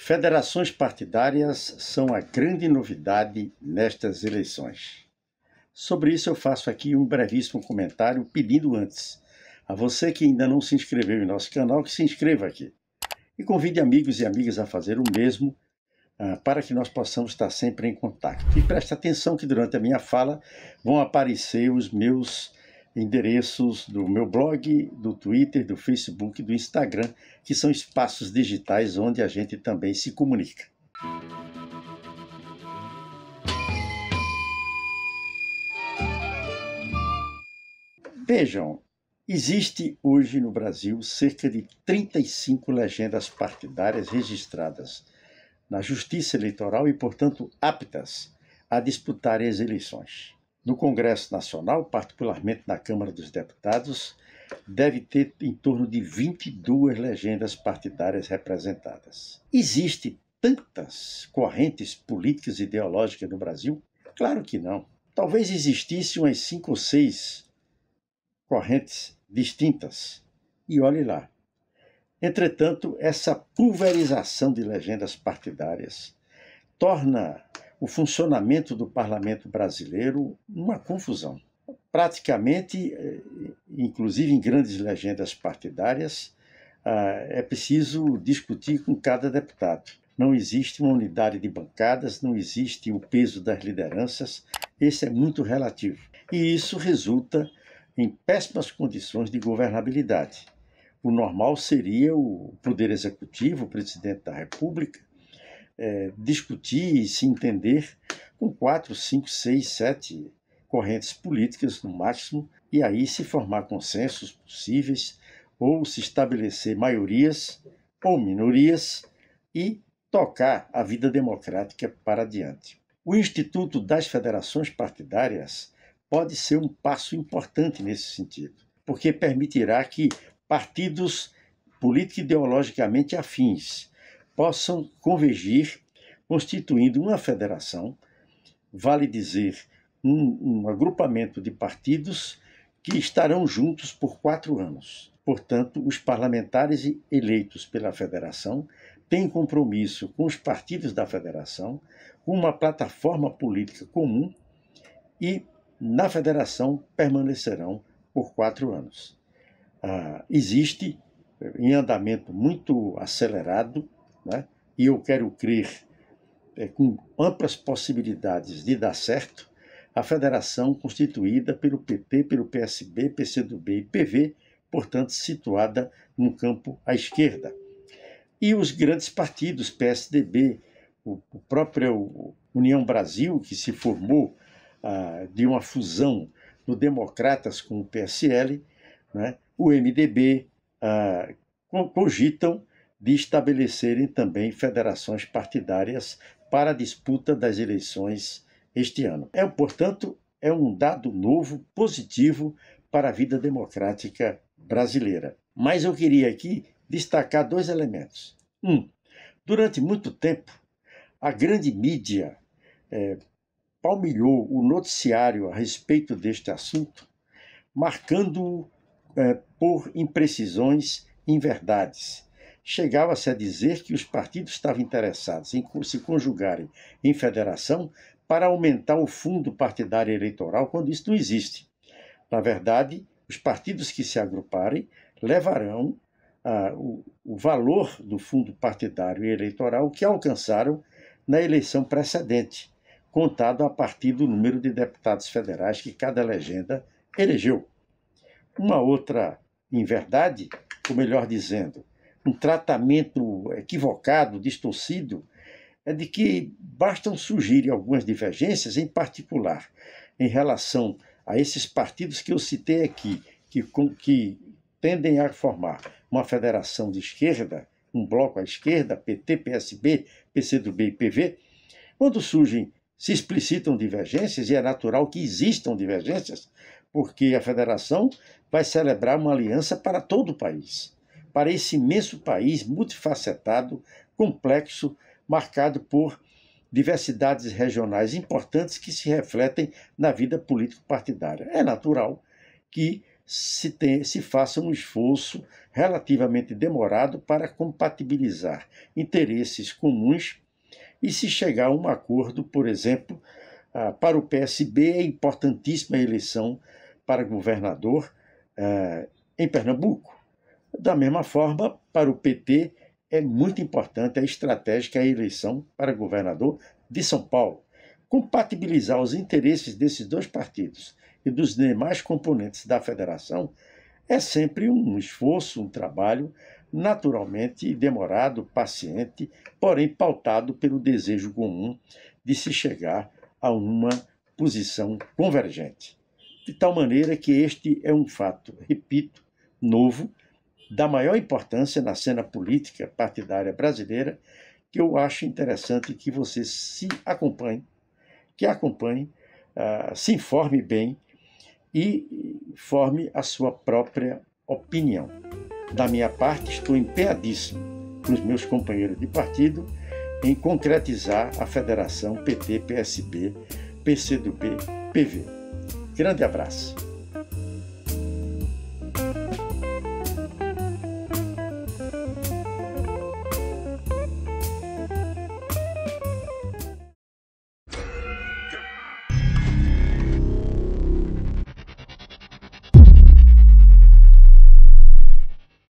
Federações partidárias são a grande novidade nestas eleições. Sobre isso, eu faço aqui um brevíssimo comentário pedindo antes a você que ainda não se inscreveu em nosso canal que se inscreva aqui e convide amigos e amigas a fazer o mesmo uh, para que nós possamos estar sempre em contato. E preste atenção que durante a minha fala vão aparecer os meus endereços do meu blog, do Twitter, do Facebook, do Instagram, que são espaços digitais onde a gente também se comunica. Vejam, existe hoje no Brasil cerca de 35 legendas partidárias registradas na Justiça Eleitoral e, portanto, aptas a disputarem as eleições no Congresso Nacional, particularmente na Câmara dos Deputados, deve ter em torno de 22 legendas partidárias representadas. Existem tantas correntes políticas e ideológicas no Brasil? Claro que não. Talvez existissem umas cinco ou seis correntes distintas. E olhe lá. Entretanto, essa pulverização de legendas partidárias torna o funcionamento do parlamento brasileiro uma confusão. Praticamente, eh, inclusive em grandes legendas partidárias, ah, é preciso discutir com cada deputado. Não existe uma unidade de bancadas, não existe o peso das lideranças, esse é muito relativo. E isso resulta em péssimas condições de governabilidade. O normal seria o Poder Executivo, o Presidente da República, é, discutir e se entender com quatro, cinco, seis, sete correntes políticas no máximo, e aí se formar consensos possíveis ou se estabelecer maiorias ou minorias e tocar a vida democrática para adiante. O Instituto das Federações Partidárias pode ser um passo importante nesse sentido, porque permitirá que partidos político-ideologicamente afins possam convergir, constituindo uma federação, vale dizer, um, um agrupamento de partidos que estarão juntos por quatro anos. Portanto, os parlamentares eleitos pela federação têm compromisso com os partidos da federação, com uma plataforma política comum e na federação permanecerão por quatro anos. Ah, existe em andamento muito acelerado né? e eu quero crer é, com amplas possibilidades de dar certo, a federação constituída pelo PT, pelo PSB, PCdoB e PV, portanto situada no campo à esquerda. E os grandes partidos, PSDB, o, o próprio União Brasil, que se formou ah, de uma fusão do Democratas com o PSL, né? o MDB, ah, cogitam de estabelecerem também federações partidárias para a disputa das eleições este ano. É, portanto, é um dado novo, positivo para a vida democrática brasileira. Mas eu queria aqui destacar dois elementos. Um, durante muito tempo, a grande mídia é, palmilhou o noticiário a respeito deste assunto, marcando-o é, por imprecisões inverdades chegava-se a dizer que os partidos estavam interessados em se conjugarem em federação para aumentar o fundo partidário eleitoral quando isso não existe. Na verdade, os partidos que se agruparem levarão ah, o, o valor do fundo partidário eleitoral que alcançaram na eleição precedente, contado a partir do número de deputados federais que cada legenda elegeu. Uma outra em verdade, ou melhor dizendo, um tratamento equivocado, distorcido, é de que bastam surgir algumas divergências, em particular em relação a esses partidos que eu citei aqui, que, que tendem a formar uma federação de esquerda, um bloco à esquerda, PT, PSB, PCdoB e PV, quando surgem, se explicitam divergências, e é natural que existam divergências, porque a federação vai celebrar uma aliança para todo o país para esse imenso país multifacetado, complexo, marcado por diversidades regionais importantes que se refletem na vida político-partidária. É natural que se, se faça um esforço relativamente demorado para compatibilizar interesses comuns e se chegar a um acordo, por exemplo, ah, para o PSB é importantíssima a eleição para governador ah, em Pernambuco. Da mesma forma, para o PT é muito importante a estratégica eleição para governador de São Paulo. Compatibilizar os interesses desses dois partidos e dos demais componentes da federação é sempre um esforço, um trabalho naturalmente demorado, paciente, porém pautado pelo desejo comum de se chegar a uma posição convergente. De tal maneira que este é um fato, repito, novo da maior importância na cena política partidária brasileira, que eu acho interessante que você se acompanhe, que acompanhe, ah, se informe bem e forme a sua própria opinião. Da minha parte, estou empenhadíssimo com os meus companheiros de partido em concretizar a federação PT-PSB, PCdoB-PV. Grande abraço!